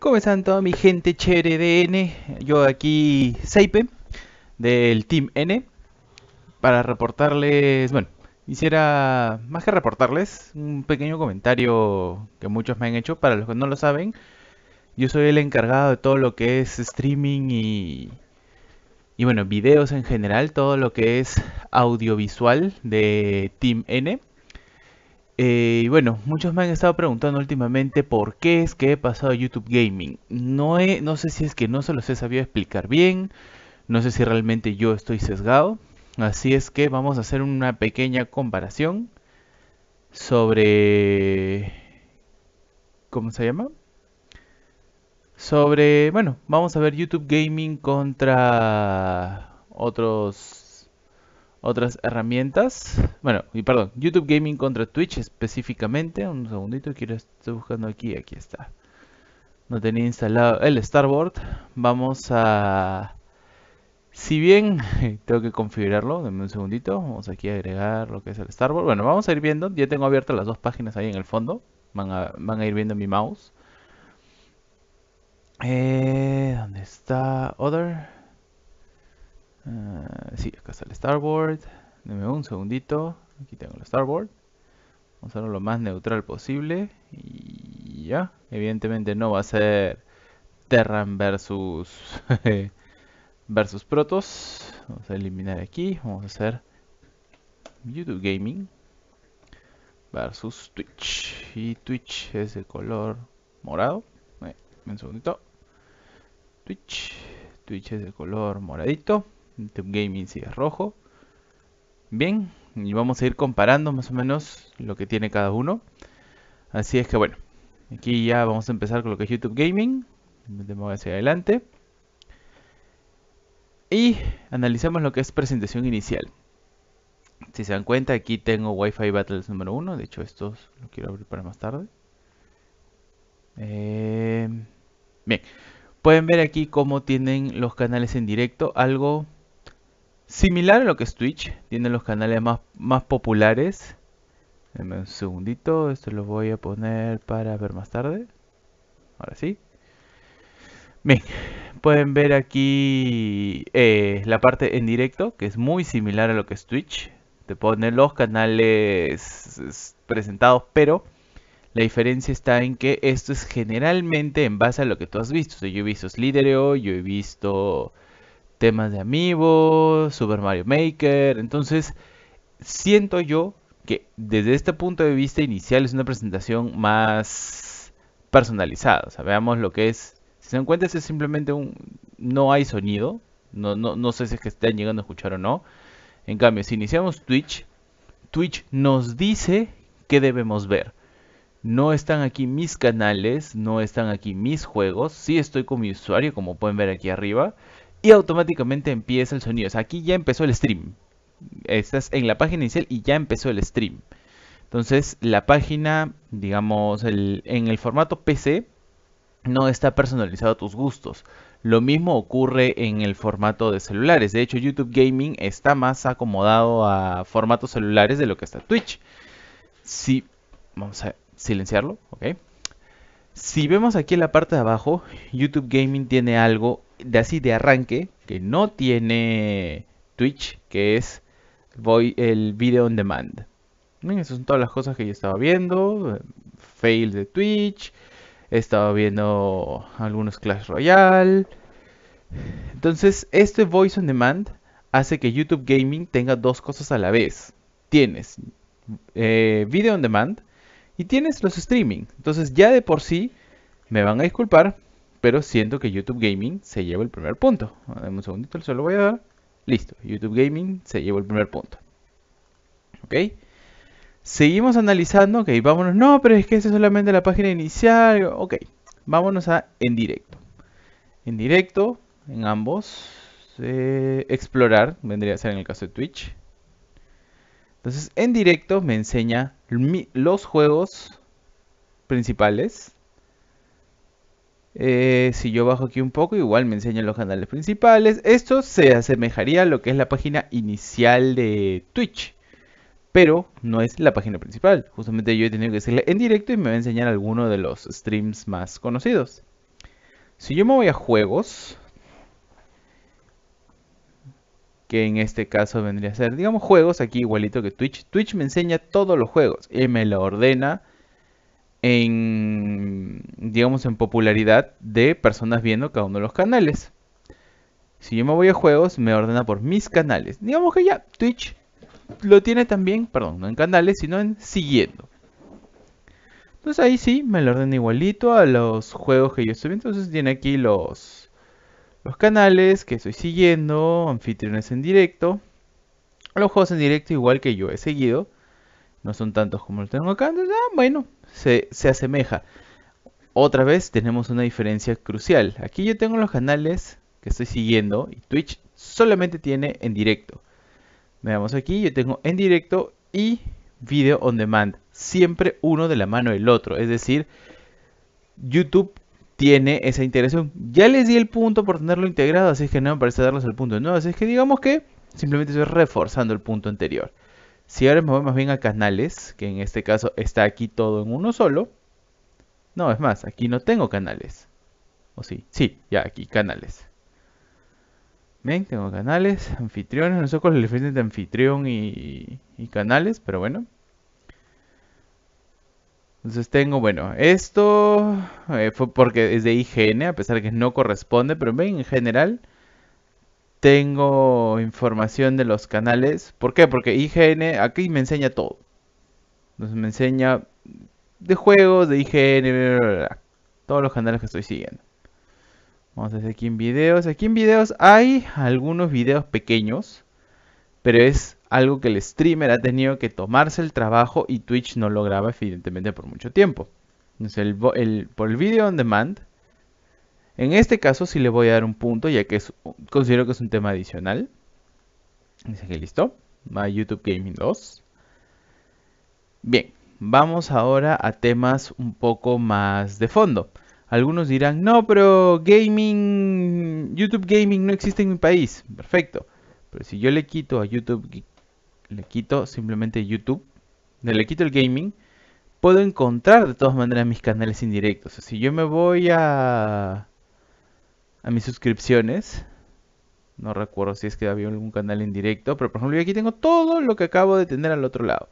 ¿Cómo están toda mi gente chévere de N? Yo aquí, Seipe del Team N, para reportarles, bueno, quisiera, más que reportarles, un pequeño comentario que muchos me han hecho, para los que no lo saben, yo soy el encargado de todo lo que es streaming y, y bueno, videos en general, todo lo que es audiovisual de Team N. Eh, y bueno, muchos me han estado preguntando últimamente por qué es que he pasado a YouTube Gaming. No, no sé si es que no se los he sabido explicar bien, no sé si realmente yo estoy sesgado. Así es que vamos a hacer una pequeña comparación sobre... ¿Cómo se llama? Sobre... Bueno, vamos a ver YouTube Gaming contra otros otras herramientas. Bueno, y perdón, YouTube Gaming contra Twitch específicamente. Un segundito, quiero estar buscando aquí, aquí está. No tenía instalado el Starboard. Vamos a... Si bien tengo que configurarlo, denme un segundito. Vamos aquí a agregar lo que es el Starboard. Bueno, vamos a ir viendo. Ya tengo abiertas las dos páginas ahí en el fondo. Van a, ir viendo mi mouse. Eh, ¿Dónde está Other? si, eh, sí, acá está el starboard. Deme un segundito. Aquí tengo el starboard. Vamos a hacerlo lo más neutral posible. Y ya. Evidentemente no va a ser Terran versus, versus Protos. Vamos a eliminar aquí. Vamos a hacer YouTube Gaming versus Twitch. Y Twitch es de color morado. Eh, un segundito. Twitch. Twitch es de color moradito. YouTube Gaming sigue rojo. Bien, y vamos a ir comparando más o menos lo que tiene cada uno. Así es que bueno, aquí ya vamos a empezar con lo que es YouTube Gaming. Me hacia adelante. Y analizamos lo que es presentación inicial. Si se dan cuenta, aquí tengo Wi-Fi Battles número 1. De hecho, estos lo quiero abrir para más tarde. Eh, bien, pueden ver aquí cómo tienen los canales en directo. Algo Similar a lo que es Twitch, tiene los canales más, más populares. Denme un segundito, esto lo voy a poner para ver más tarde. Ahora sí. Bien, pueden ver aquí eh, la parte en directo, que es muy similar a lo que es Twitch. Te pone los canales presentados, pero la diferencia está en que esto es generalmente en base a lo que tú has visto. yo he visto Slidereo, yo he visto temas de amigos, Super Mario Maker. Entonces, siento yo que desde este punto de vista inicial es una presentación más personalizada. O sea, veamos lo que es. Si se dan cuenta, este es simplemente un. No hay sonido. No, no, no sé si es que están llegando a escuchar o no. En cambio, si iniciamos Twitch, Twitch nos dice qué debemos ver. No están aquí mis canales, no están aquí mis juegos. Sí estoy con mi usuario, como pueden ver aquí arriba y automáticamente empieza el sonido. aquí ya empezó el stream. Estás en la página inicial y ya empezó el stream. Entonces, la página, digamos, en el formato PC no está personalizado a tus gustos. Lo mismo ocurre en el formato de celulares. De hecho, YouTube Gaming está más acomodado a formatos celulares de lo que está Twitch. Si vamos a silenciarlo, Si vemos aquí en la parte de abajo, YouTube Gaming tiene algo de así de arranque, que no tiene Twitch, que es voy, el video on demand. Mm, esas son todas las cosas que yo estaba viendo. Fail de Twitch. Estaba viendo algunos Clash Royale. Entonces, este Voice on Demand hace que YouTube Gaming tenga dos cosas a la vez. Tienes eh, Video on Demand y tienes los streaming. Entonces, ya de por sí, me van a disculpar, pero siento que YouTube Gaming se lleva el primer punto. Ah, dame un segundito, se lo voy a dar. Listo, YouTube Gaming se lleva el primer punto. ¿Ok? Seguimos analizando, ok, vámonos. No, pero es que es solamente la página inicial. Ok, vámonos a en directo. En directo, en ambos. explorar, vendría a ser en el caso de Twitch. Entonces, en directo me enseña los juegos principales eh, si yo bajo aquí un poco, igual me enseñan los canales principales. Esto se asemejaría a lo que es la página inicial de Twitch. Pero no es la página principal. Justamente yo he tenido que decirle en directo y me va a enseñar alguno de los streams más conocidos. Si yo me voy a juegos, que en este caso vendría a ser, digamos, juegos aquí igualito que Twitch. Twitch me enseña todos los juegos y me lo ordena en, digamos, en popularidad de personas viendo cada uno de los canales. Si yo me voy a juegos, me ordena por mis canales. Digamos que ya, Twitch lo tiene también, perdón, no en canales, sino en siguiendo. Entonces ahí sí, me lo ordena igualito a los juegos que yo estoy viendo. Entonces tiene aquí los, los canales que estoy siguiendo, anfitriones en directo. Los juegos en directo igual que yo he seguido. No son tantos como los tengo acá. Ah, bueno, se, asemeja. Otra vez tenemos una diferencia crucial. Aquí yo tengo los canales que estoy siguiendo y Twitch solamente tiene en directo. Veamos aquí, yo tengo en directo y video on demand. Siempre uno de la mano del otro. Es decir, YouTube tiene esa integración. Ya les di el punto por tenerlo integrado, así es que no me parece darles el punto de nuevo. Así es que digamos que simplemente estoy reforzando el punto anterior. Si ahora me voy más bien a canales, que en este caso está aquí todo en uno solo. No, es más, aquí no tengo canales. ¿O sí? Sí, ya aquí, canales. Ven, tengo canales, anfitriones, no sé cuál es la diferencia entre anfitrión y, canales, pero bueno. Entonces tengo, bueno, esto eh, fue porque es de IGN, a pesar que no corresponde, pero ven, en general tengo información de los canales. ¿Por qué? Porque IGN aquí me enseña todo. Entonces me enseña de juegos, de IGN, todos los canales que estoy siguiendo. Vamos a hacer aquí en videos. Aquí en videos hay algunos videos pequeños, pero es algo que el streamer ha tenido que tomarse el trabajo y Twitch no lo graba evidentemente por mucho tiempo. Entonces el, por el video on demand en este caso sí le voy a dar un punto, ya que considero que es un tema adicional. Dice que listo. Va YouTube Gaming 2. Bien, vamos ahora a temas un poco más de fondo. Algunos dirán, no, pero gaming, YouTube Gaming no existe en mi país. Perfecto. Pero si yo le quito a YouTube, le quito simplemente YouTube, le quito el gaming, puedo encontrar de todas maneras mis canales indirectos. si yo me voy a a mis suscripciones. No recuerdo si es que había algún canal en directo, pero por ejemplo yo aquí tengo todo lo que acabo de tener al otro lado.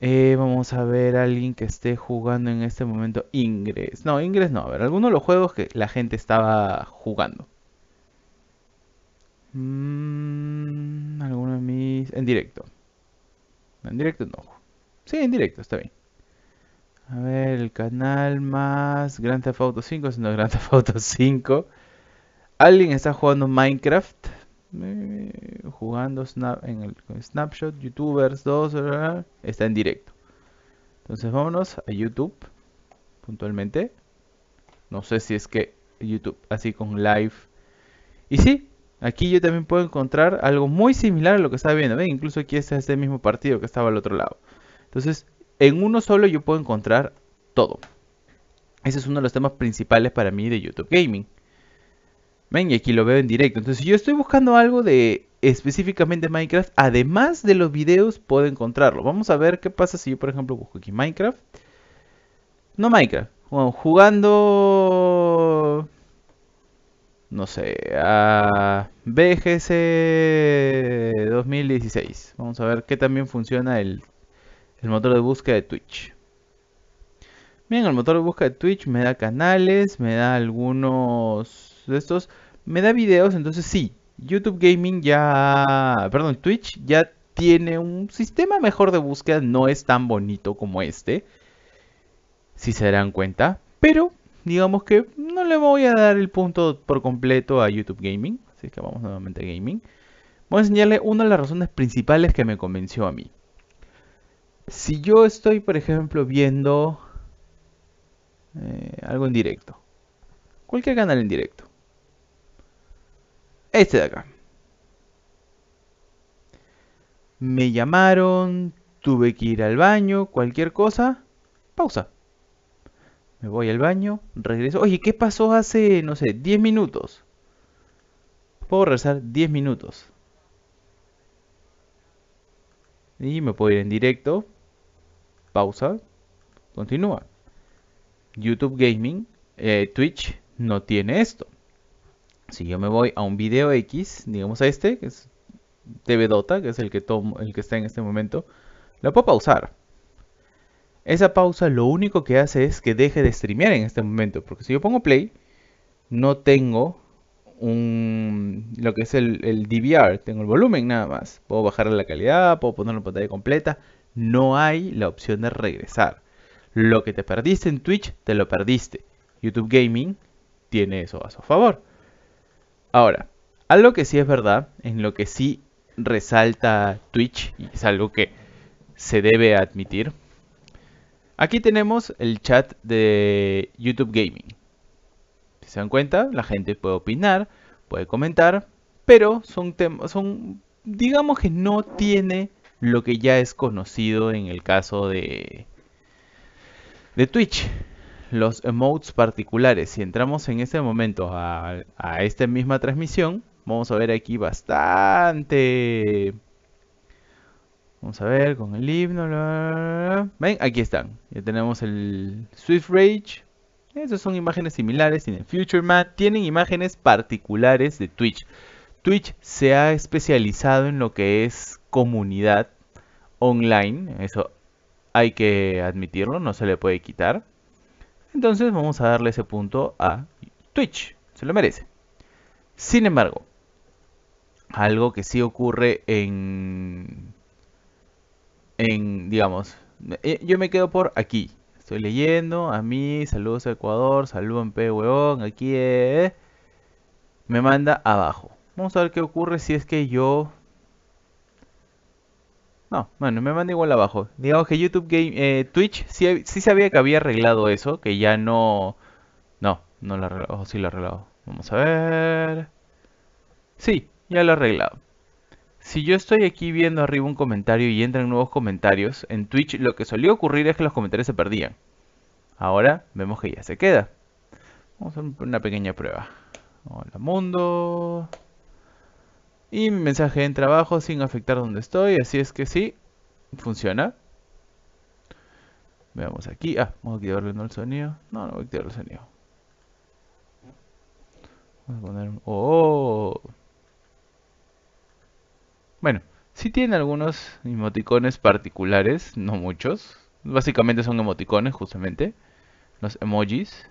Eh, vamos a ver a alguien que esté jugando en este momento ingres No, ingres no, a ver, algunos de los juegos que la gente estaba jugando. Mm, alguno algunos de mis... En directo. En directo no. Sí, en directo, está bien. A ver, el canal más Grand Theft Auto 5, sino Grand Theft Auto 5. Alguien está jugando Minecraft. Eh, jugando en el Snapshot, Youtubers 2, está en directo. Entonces vámonos a YouTube, puntualmente. No sé si es que YouTube, así con live. Y sí, aquí yo también puedo encontrar algo muy similar a lo que estaba viendo. ¿Ven? Incluso aquí está este mismo partido que estaba al otro lado. Entonces, en uno solo yo puedo encontrar todo. Ese es uno de los temas principales para mí de YouTube Gaming. Ven, y aquí lo veo en directo. Entonces, si yo estoy buscando algo de específicamente Minecraft, además de los videos, puedo encontrarlo. Vamos a ver qué pasa si yo, por ejemplo, busco aquí Minecraft. No Minecraft. jugando... No sé, a BGC 2016. Vamos a ver qué también funciona el el motor de búsqueda de Twitch. Bien, el motor de búsqueda de Twitch me da canales, me da algunos de estos. Me da videos, entonces sí. YouTube Gaming ya... Perdón, Twitch ya tiene un sistema mejor de búsqueda. No es tan bonito como este. Si se dan cuenta. Pero digamos que no le voy a dar el punto por completo a YouTube Gaming. Así que vamos nuevamente a Gaming. Voy a enseñarle una de las razones principales que me convenció a mí si yo estoy, por ejemplo, viendo eh, algo en directo, cualquier canal en directo, este de acá, me llamaron, tuve que ir al baño, cualquier cosa, pausa. Me voy al baño, regreso. Oye, ¿qué pasó hace, no sé, 10 minutos? Puedo regresar 10 minutos. Y me puedo ir en directo pausa, continúa. YouTube Gaming, eh, Twitch no tiene esto. Si yo me voy a un video X, digamos a este, que es TV Dota, que es el que, está en este momento, lo puedo pausar. Esa pausa lo único que hace es que deje de streamear en este momento, porque si yo pongo play, no tengo un, lo que es el, DVR, tengo el volumen nada más. Puedo bajar la calidad, puedo poner la pantalla completa, no hay la opción de regresar. Lo que te perdiste en Twitch, te lo perdiste. YouTube Gaming tiene eso a su favor. Ahora, algo que sí es verdad, en lo que sí resalta Twitch, y es algo que se debe admitir. Aquí tenemos el chat de YouTube Gaming. Si se dan cuenta, la gente puede opinar, puede comentar, pero son temas, son, digamos que no tiene lo que ya es conocido en el caso de, de Twitch, los emotes particulares. Si entramos en este momento a, esta misma transmisión, vamos a ver aquí bastante Vamos a ver con el himno. Ven, aquí están. Ya tenemos el Swift Rage. Esas son imágenes similares. en Future Man. Tienen imágenes particulares de Twitch. Twitch se ha especializado en lo que es comunidad online, eso hay que admitirlo, no se le puede quitar. Entonces vamos a darle ese punto a Twitch, se lo merece. Sin embargo, algo que sí ocurre en, en digamos, eh, yo me quedo por aquí. Estoy leyendo, a mí, saludos a Ecuador, saludos en P, aquí eh, eh, me manda abajo. Vamos a ver qué ocurre si es que yo no, bueno, me manda igual abajo. Digamos que YouTube eh, Twitch sí, sabía que había arreglado eso, que ya no... No, no lo arreglado, O sí lo arreglado. Vamos a ver... Sí, ya lo ha arreglado. Si yo estoy aquí viendo arriba un comentario y entran nuevos comentarios, en Twitch lo que solía ocurrir es que los comentarios se perdían. Ahora vemos que ya se queda. Vamos a hacer una pequeña prueba. Hola mundo. Y mensaje en trabajo sin afectar donde estoy. Así es que sí, funciona. Veamos aquí. Ah, vamos a quitar el sonido. No, no voy a activar el sonido. Vamos a poner... ¡Oh! Bueno, sí tiene algunos emoticones particulares, no muchos. Básicamente son emoticones, justamente. Los emojis.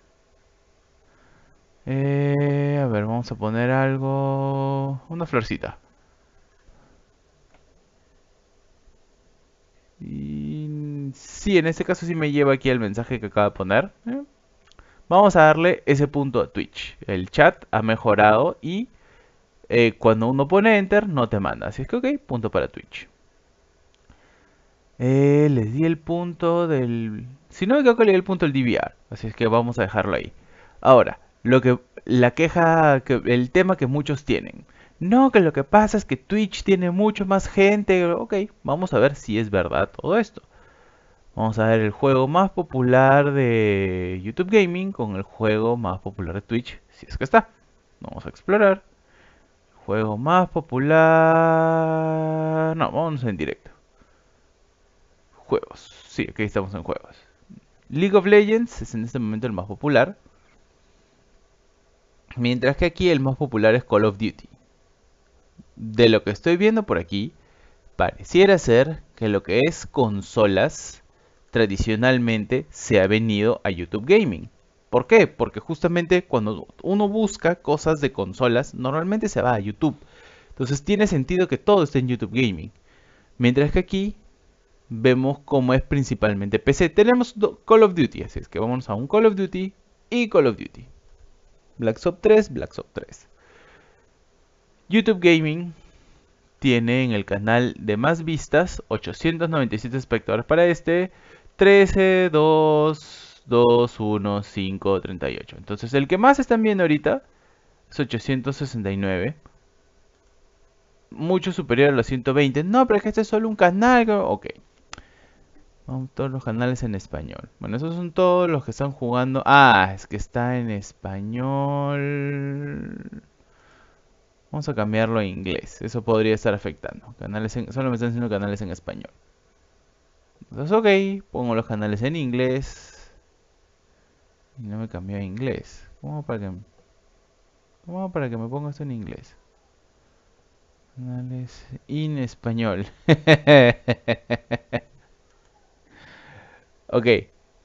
Eh, a ver, vamos a poner algo... Una florcita. Y... Sí, en este caso sí me lleva aquí el mensaje que acaba de poner. ¿eh? Vamos a darle ese punto a Twitch. El chat ha mejorado y eh, cuando uno pone enter no te manda. Así es que ok, punto para Twitch. les di el punto del... Si no me equivoco le di el punto del DVR. Así es que vamos a dejarlo ahí. Ahora, lo que la queja, que, el tema que muchos tienen. No, que lo que pasa es que Twitch tiene mucho más gente. Ok, vamos a ver si es verdad todo esto. Vamos a ver el juego más popular de YouTube Gaming con el juego más popular de Twitch, si es que está. Vamos a explorar. Juego más popular... No, vamos en directo. Juegos. Sí, aquí estamos en juegos. League of Legends es en este momento el más popular. Mientras que aquí el más popular es Call of Duty. De lo que estoy viendo por aquí, pareciera ser que lo que es consolas tradicionalmente se ha venido a YouTube Gaming. ¿Por qué? Porque justamente cuando uno busca cosas de consolas, normalmente se va a YouTube. Entonces tiene sentido que todo esté en YouTube Gaming. Mientras que aquí vemos cómo es principalmente PC. Tenemos Call of Duty, así es que vamos a un Call of Duty y Call of Duty. Black 3, Black 3. YouTube Gaming tiene en el canal de más vistas 897 espectadores para este, 13, 2, 2, 1, 5, 38. Entonces el que más están viendo ahorita es 869. Mucho superior a los 120. No, pero es que este es solo un canal. Ok. Vamos, todos los canales en español. Bueno, esos son todos los que están jugando. Ah, es que está en español. Vamos a cambiarlo a inglés. Eso podría estar afectando. Canales Solo me están diciendo canales en español. Entonces, pues, ok, pongo los canales en inglés. Y no me cambió a inglés. ¿Cómo para que, para que me ponga esto en inglés? Canales en español. Ok,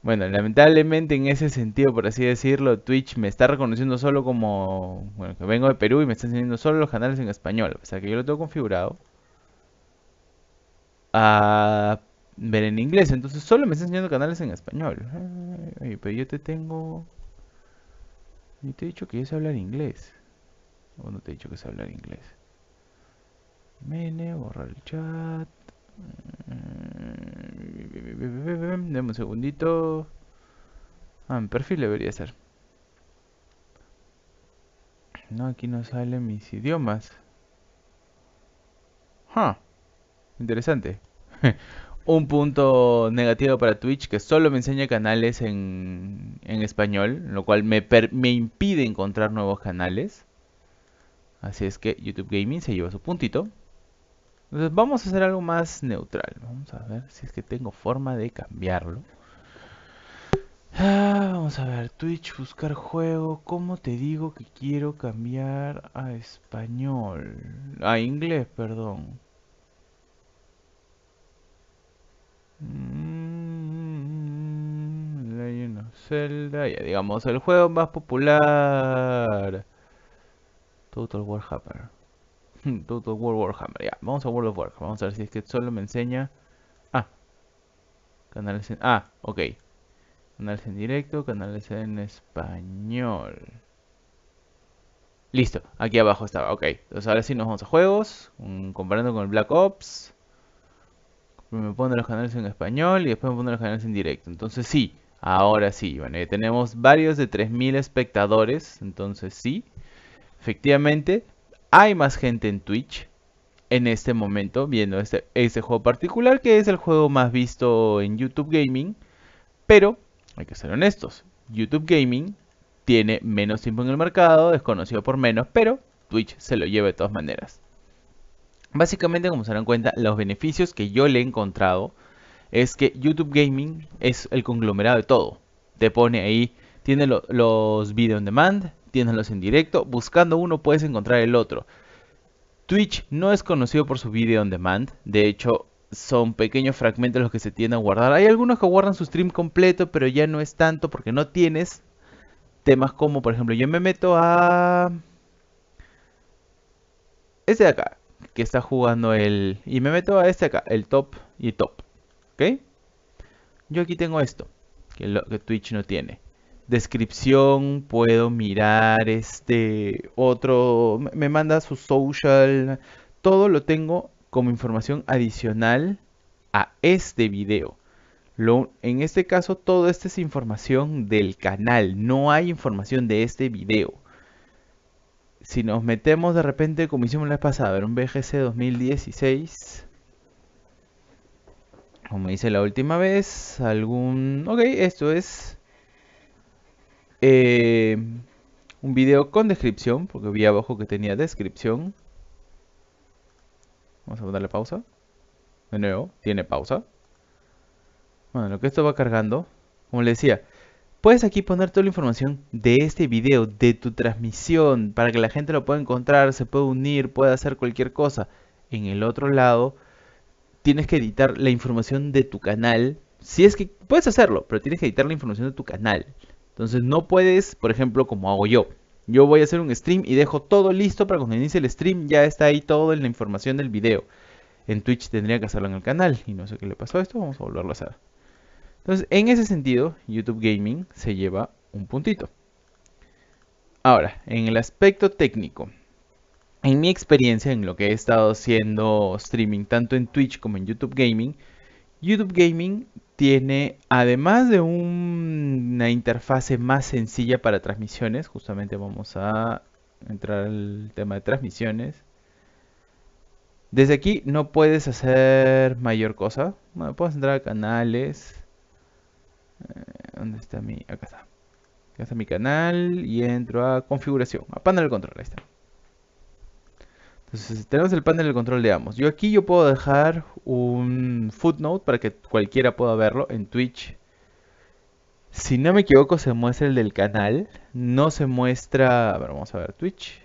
bueno, lamentablemente en ese sentido, por así decirlo, Twitch me está reconociendo solo como, bueno, que vengo de Perú y me está enseñando solo los canales en español. O sea que yo lo tengo configurado a ver en inglés. Entonces solo me está enseñando canales en español. pero yo te tengo... Yo te he dicho que yo sé hablar inglés. O no te he dicho que sé hablar inglés. Mene, borrar el chat. Deme un segundito. Ah, mi perfil debería ser. No, aquí no salen mis idiomas. Interesante. un punto negativo para Twitch que solo me enseña canales en, español, lo cual me, me impide encontrar nuevos canales. Así es que YouTube Gaming se lleva su puntito. Entonces vamos a hacer algo más neutral. Vamos a ver si es que tengo forma de cambiarlo. Ah, vamos a ver, Twitch, buscar juego. ¿Cómo te digo que quiero cambiar a español? A inglés, perdón. Mm, La Zelda. Ya, digamos, el juego más popular. Total War Todo World Warhammer. vamos a World of Warhammer. Vamos a ver si es que solo me enseña. Ah, canales en. Ah, ok. Canales en directo, canales en español. Listo, aquí abajo estaba, ok. Entonces ahora sí nos vamos a juegos, comparando con el Black Ops. Me pone los canales en español y después me pone los canales en directo. Entonces sí, ahora sí, bueno, tenemos varios de 3.000 espectadores. Entonces sí, efectivamente, hay más gente en Twitch en este momento viendo este, este, juego particular que es el juego más visto en YouTube Gaming. Pero, hay que ser honestos, YouTube Gaming tiene menos tiempo en el mercado, es conocido por menos, pero Twitch se lo lleva de todas maneras. Básicamente, como se dan cuenta, los beneficios que yo le he encontrado es que YouTube Gaming es el conglomerado de todo. Te pone ahí, tiene los video on demand, los en directo. Buscando uno puedes encontrar el otro. Twitch no es conocido por su video on demand. De hecho, son pequeños fragmentos los que se tienden a guardar. Hay algunos que guardan su stream completo, pero ya no es tanto porque no tienes temas como, por ejemplo, yo me meto a... Este de acá, que está jugando el... Y me meto a este acá, el top y top. ¿Ok? Yo aquí tengo esto, que, lo, que Twitch no tiene descripción, puedo mirar este otro, me manda su social, todo lo tengo como información adicional a este video. Lo, en este caso, todo esto es información del canal, no hay información de este video. Si nos metemos de repente, como hicimos la vez pasada, un BGC 2016 como hice la última vez, algún... Ok, esto es eh, un video con descripción, porque vi abajo que tenía descripción. Vamos a darle pausa. De nuevo, tiene pausa. Bueno, lo que esto va cargando, como le decía, puedes aquí poner toda la información de este video, de tu transmisión, para que la gente lo pueda encontrar, se pueda unir, pueda hacer cualquier cosa. En el otro lado, tienes que editar la información de tu canal. Si es que puedes hacerlo, pero tienes que editar la información de tu canal. Entonces no puedes, por ejemplo, como hago yo. Yo voy a hacer un stream y dejo todo listo para cuando inicie el stream ya está ahí toda la información del video. En Twitch tendría que hacerlo en el canal y no sé qué le pasó a esto, vamos a volverlo a hacer. Entonces, en ese sentido, YouTube Gaming se lleva un puntito. Ahora, en el aspecto técnico, en mi experiencia, en lo que he estado haciendo streaming tanto en Twitch como en YouTube Gaming, YouTube Gaming tiene, además de una interfase más sencilla para transmisiones, justamente vamos a entrar al tema de transmisiones. Desde aquí no puedes hacer mayor cosa. puedes entrar a canales. Eh, ¿Dónde está mi...? Acá está. Acá está mi canal y entro a configuración, a panel de control, ahí está. Entonces, tenemos el panel de control de ambos. Yo aquí yo puedo dejar un footnote para que cualquiera pueda verlo en Twitch. Si no me equivoco, se muestra el del canal. No se muestra... A ver, vamos a ver Twitch.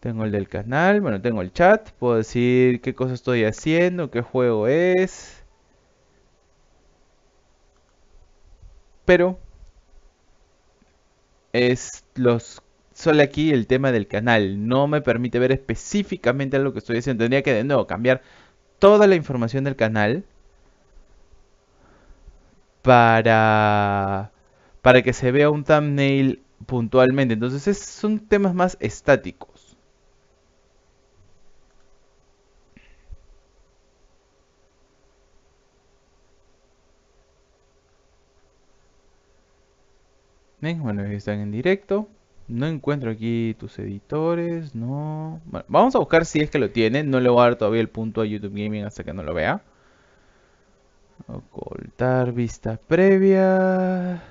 Tengo el del canal. Bueno, tengo el chat. Puedo decir qué cosa estoy haciendo, qué juego es. Pero... Es los solo aquí el tema del canal. No me permite ver específicamente lo que estoy haciendo. Tendría que de nuevo cambiar toda la información del canal para, para que se vea un thumbnail puntualmente. Entonces son temas más estáticos. bueno, están en directo. No encuentro aquí tus editores, no... vamos a buscar si es que lo tiene. No le voy a dar todavía el punto a YouTube Gaming hasta que no lo vea. Ocultar vista previa.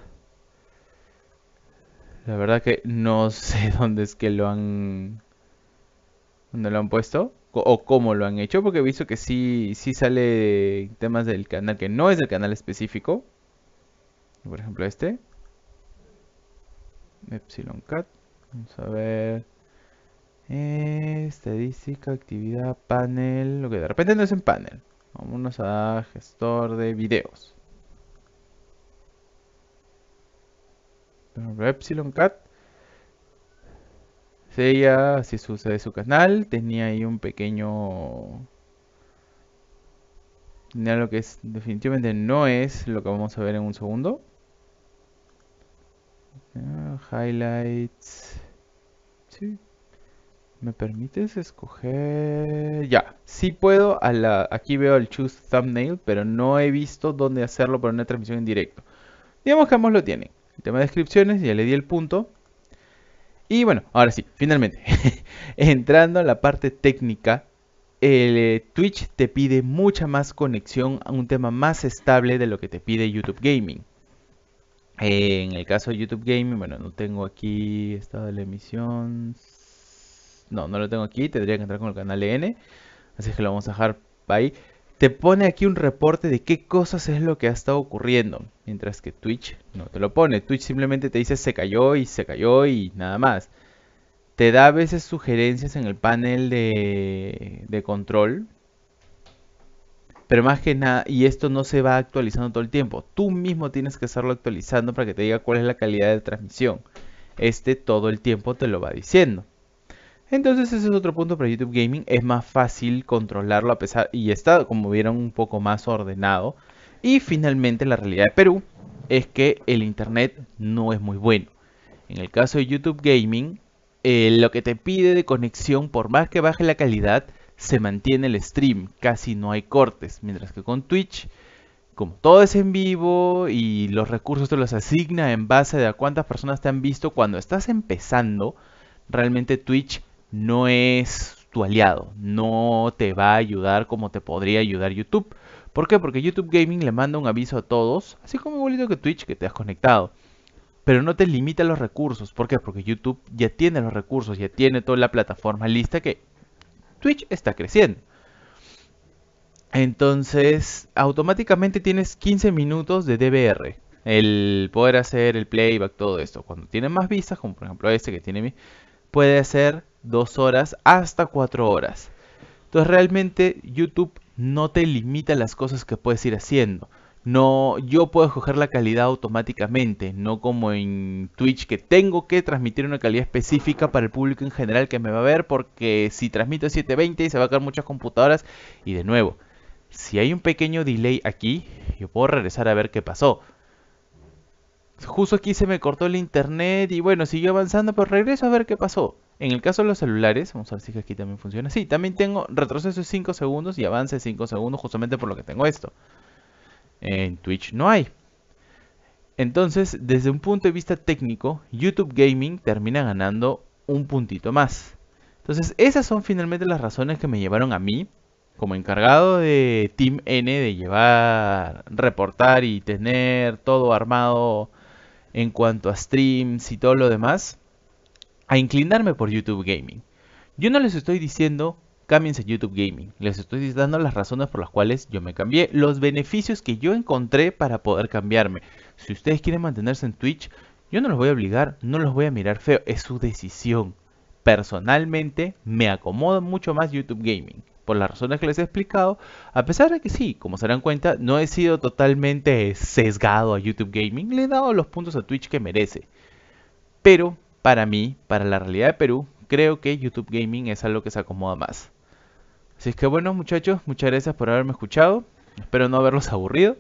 La verdad que no sé dónde es que lo han... ¿Dónde lo han puesto? O cómo lo han hecho, porque he visto que sí, sí sale temas del canal que no es del canal específico. Por ejemplo este epsilon cat. Vamos a ver. Eh, estadística, actividad, panel. Lo que de repente no es en panel. Vámonos a gestor de videos. Epsilon Cat. Ella, si sucede su canal, tenía ahí un pequeño... Tenía lo que es, definitivamente no es lo que vamos a ver en un segundo highlights. ¿Me permites escoger? Ya, si puedo. A la... Aquí veo el Choose Thumbnail, pero no he visto dónde hacerlo para una transmisión en directo. Digamos que ambos lo tienen. El tema de descripciones, ya le di el punto. Y bueno, ahora sí, finalmente. Entrando a la parte técnica, el eh, Twitch te pide mucha más conexión a un tema más estable de lo que te pide YouTube Gaming. Eh, en el caso de YouTube Gaming, bueno, no tengo aquí estado de la emisión. No, no lo tengo aquí, tendría que entrar con el canal N. Así que lo vamos a dejar ahí. Te pone aquí un reporte de qué cosas es lo que ha estado ocurriendo. Mientras que Twitch no te lo pone. Twitch simplemente te dice se cayó y se cayó y nada más. Te da a veces sugerencias en el panel de, de control pero más que nada, y esto no se va actualizando todo el tiempo. Tú mismo tienes que hacerlo actualizando para que te diga cuál es la calidad de transmisión. Este todo el tiempo te lo va diciendo. Entonces ese es otro punto para YouTube Gaming. Es más fácil controlarlo a pesar... Y está, como vieron, un poco más ordenado. Y finalmente la realidad de Perú es que el Internet no es muy bueno. En el caso de YouTube Gaming, eh, lo que te pide de conexión, por más que baje la calidad, se mantiene el stream, casi no hay cortes, mientras que con Twitch, como todo es en vivo y los recursos te los asigna en base a cuántas personas te han visto, cuando estás empezando, realmente Twitch no es tu aliado, no te va a ayudar como te podría ayudar YouTube. ¿Por qué? Porque YouTube Gaming le manda un aviso a todos, así como bonito que Twitch que te has conectado pero no te limita los recursos. ¿Por qué? Porque YouTube ya tiene los recursos, ya tiene toda la plataforma lista que Twitch está creciendo. Entonces, automáticamente tienes 15 minutos de DVR. El poder hacer el playback, todo esto. Cuando tiene más vistas, como por ejemplo este que tiene mi, puede hacer 2 horas hasta 4 horas. Entonces, realmente YouTube no te limita las cosas que puedes ir haciendo. No, yo puedo escoger la calidad automáticamente, no como en Twitch que tengo que transmitir una calidad específica para el público en general que me va a ver, porque si transmito 720 se va a caer muchas computadoras y de nuevo, si hay un pequeño delay aquí, yo puedo regresar a ver qué pasó. Justo aquí se me cortó el internet y bueno, siguió avanzando, pero regreso a ver qué pasó. En el caso de los celulares, vamos a ver si aquí también funciona. Sí, también tengo retroceso de 5 segundos y avance de 5 segundos justamente por lo que tengo esto en Twitch no hay. Entonces, desde un punto de vista técnico, YouTube Gaming termina ganando un puntito más. Entonces, esas son finalmente las razones que me llevaron a mí, como encargado de Team N, de llevar, reportar y tener todo armado en cuanto a streams y todo lo demás, a inclinarme por YouTube Gaming. Yo no les estoy diciendo cámbiense en YouTube Gaming. Les estoy dando las razones por las cuales yo me cambié, los beneficios que yo encontré para poder cambiarme. Si ustedes quieren mantenerse en Twitch, yo no los voy a obligar, no los voy a mirar feo, es su decisión. Personalmente me acomoda mucho más YouTube Gaming, por las razones que les he explicado, a pesar de que sí, como se dan cuenta, no he sido totalmente sesgado a YouTube Gaming, le he dado los puntos a Twitch que merece. Pero, para mí, para la realidad de Perú, creo que YouTube Gaming es algo que se acomoda más. Así que bueno muchachos, muchas gracias por haberme escuchado. Espero no haberlos aburrido.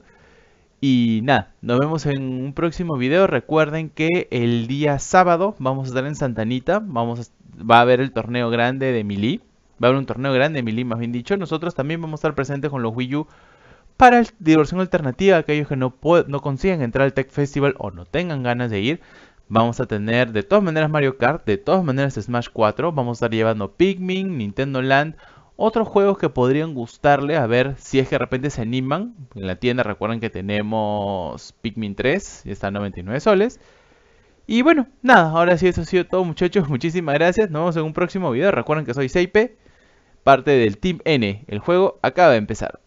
Y nada, nos vemos en un próximo video. Recuerden que el día sábado vamos a estar en Santanita. Vamos va a haber el torneo grande de Mili. Va a haber un torneo grande de Mili, más bien dicho. Nosotros también vamos a estar presentes con los Wii U para el, diversión alternativa. Aquellos que no, no consigan entrar al Tech Festival o no tengan ganas de ir. Vamos a tener de todas maneras Mario Kart, de todas maneras Smash 4. Vamos a estar llevando Pikmin, Nintendo Land otros juegos que podrían gustarle, a ver si es que de repente se animan. En la tienda recuerden que tenemos Pikmin 3, está a 99 soles. Y bueno, nada, ahora sí, eso ha sido todo muchachos. Muchísimas gracias, nos vemos en un próximo video. Recuerden que soy Seipe, parte del Team N. El juego acaba de empezar.